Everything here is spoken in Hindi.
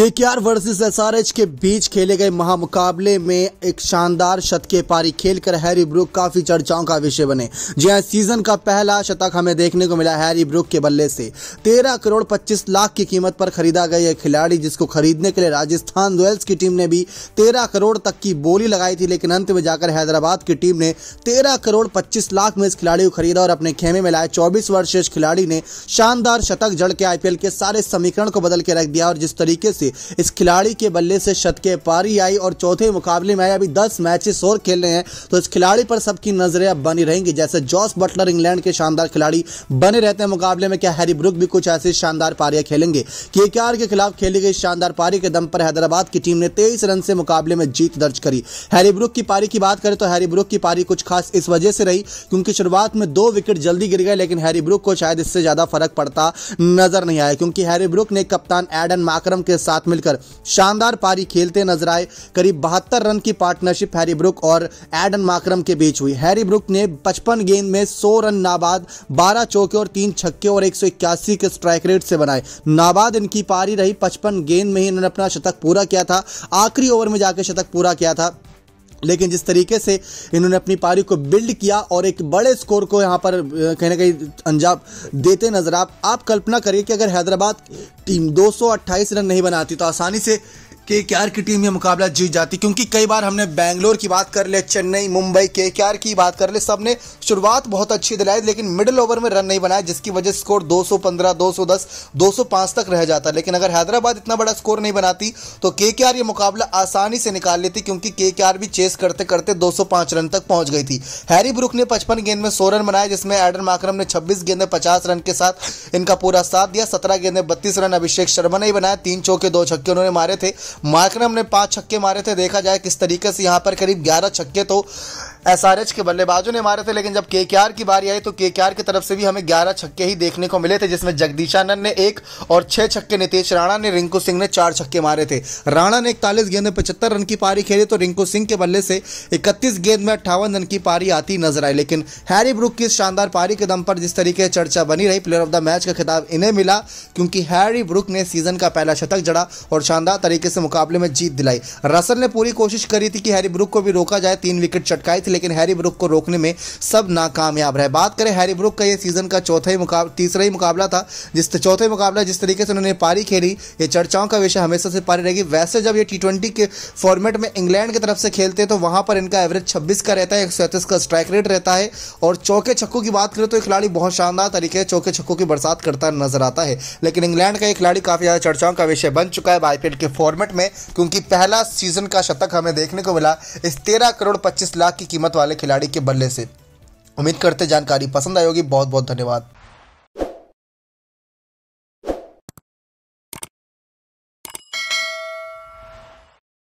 एस आर एच के बीच खेले गए महामुकाबले में एक शानदार शतके पारी खेलकर हैरी ब्रुक काफी चर्चाओं का विषय बने जी हाँ सीजन का पहला शतक हमें देखने को मिला हैरी ब्रुक के बल्ले से 13 करोड़ 25 लाख की कीमत पर खरीदा गया यह खिलाड़ी जिसको खरीदने के लिए राजस्थान रॉयल्स की टीम ने भी तेरह करोड़ तक की बोली लगाई थी लेकिन अंत में जाकर हैदराबाद की टीम ने तेरह करोड़ पच्चीस लाख में इस खिलाड़ी को खरीदा और अपने खेमे में लाए चौबीस वर्षीय खिलाड़ी ने शानदार शतक जड़ के आईपीएल के सारे समीकरण को बदल के रख दिया और जिस तरीके से थी इस खिलाड़ी के बल्ले से शतके पारी आई और चौथे मुकाबले में आए अभी दस मैचेस और खेलने हैं तो इस खिलाड़ी पर सबकी नजरें अब बनी रहेंगी जैसे जॉस बटलर इंग्लैंड के शानदार खिलाड़ी बने रहते हैं मुकाबले में क्या हैरी ब्रुक भी कुछ ऐसी शानदार पारियां खेलेंगे के के खिलाफ खेली गई शानदार पारी के दम पर हैदराबाद की टीम ने तेईस रन से मुकाबले में जीत दर्ज करी हैरी ब्रुक की पारी की बात करें तो हैरी ब्रुक की पारी कुछ खास इस वजह से रही क्योंकि शुरुआत में दो विकेट जल्दी गिर गए लेकिन हैरी ब्रुक को शायद इससे ज्यादा फर्क पड़ता नजर नहीं आया क्योंकि हैरी ब्रुक ने कप्तान एडन माकरम के साथ साथ मिलकर शानदार पारी खेलते नजर आए करीब बहत्तर रन की पार्टनरशिप हैरी ब्रुक और एडन माक्रम के बीच हुई हैरी ब्रुक ने पचपन गेंद में सौ रन नाबाद बारह चौके और तीन छक्के और एक के स्ट्राइक रेट से बनाए नाबाद इनकी पारी रही पचपन गेंद में ही इन्होंने अपना शतक पूरा किया था आखिरी ओवर में जाकर शतक पूरा किया था लेकिन जिस तरीके से इन्होंने अपनी पारी को बिल्ड किया और एक बड़े स्कोर को यहाँ पर कहीं ना कहीं अंजाम देते नजर आप आप कल्पना करिए कि अगर हैदराबाद टीम 228 रन नहीं बनाती तो आसानी से के के आर की टीम ये मुकाबला जीत जाती क्योंकि कई बार हमने बैंगलोर की बात कर ले चेन्नई मुंबई के के आर की बात कर ले सब ने शुरुआत बहुत अच्छी दिलाई लेकिन मिडिल ओवर में रन नहीं बनाया जिसकी वजह स्कोर 215 210 205 तक रह जाता लेकिन अगर हैदराबाद इतना बड़ा स्कोर नहीं बनाती तो के के आर ये मुकाबला आसानी से निकाल लेती क्योंकि के के आर भी चेस करते करते दो रन तक पहुंच गई थी हैरी ब्रुक ने पचपन गेंद में सौ रन बनाए जिसमें एडन माक्रम ने छब्बीस गेंद में पचास रन के साथ इनका पूरा साथ दिया सत्रह गेंद में बत्तीस रन अभिषेक शर्मा ने ही बनाया तीन चौके दो छक्के उन्होंने मारे थे मार्करम ने पांच छक्के मारे थे देखा जाए किस तरीके से यहां पर करीब ग्यारह छक्के तो एसआरएच के बल्लेबाजों ने मारे थे लेकिन जब के की बारी आई तो के की तरफ से भी हमें ग्यारह छक्के ही देखने को मिले थे जिसमें जगदीशानंद ने एक और छह छक्के नितेश राणा ने रिंकू सिंह ने चार छक्के मारे थे राणा ने इकतालीस गेंद में पचहत्तर रन की पारी खेली तो रिंकू सिंह के बल्ले से इकतीस गेंद में अट्ठावन रन की पारी आती नजर आई लेकिन हैरी ब्रुक की शानदार पारी के दम पर जिस तरीके चर्चा बनी रही प्लेयर ऑफ द मैच का खिताब इन्हें मिला क्योंकि हैरी ब्रुक ने सीजन का पहला शतक जड़ा और शानदार तरीके से मुकाबले में जीत दिलाई रसल ने पूरी कोशिश करी थी कि हैरी ब्रुक को भी रोका जाए तीन विकेट चटकाई थी लेकिन हैरी ब्रुक को रोकने में सब नाकामयाब रहे बात करें हैरी ब्रुक का ये सीजन का चौथा ही मुकाबला तीसरा ही मुकाबला था जिस चौथे मुकाबला जिस तरीके से उन्होंने पारी खेली ये चर्चाओं का विषय हमेशा से पारी रहेगी वैसे जब ये टी के फॉर्मेट में इंग्लैंड की तरफ से खेलते हैं तो वहाँ पर इनका एवरेज छब्बीस का रहता है एक का स्ट्राइक रेट रहता है और चौके छक्कों की बात करें तो खिलाड़ी बहुत शानदार तरीके से चौके छक्कों की बरसात करता नजर आता है लेकिन इंग्लैंड का ये खिलाड़ी काफ़ी ज़्यादा चर्चाओं का विषय बन चुका है आईपीएल के फॉर्मेट में क्योंकि पहला सीजन का शतक हमें देखने को मिला इस तेरह करोड़ पच्चीस लाख की कीमत कीमत वाले खिलाड़ी के बल्ले से उम्मीद करते जानकारी पसंद आयोगी बहुत बहुत धन्यवाद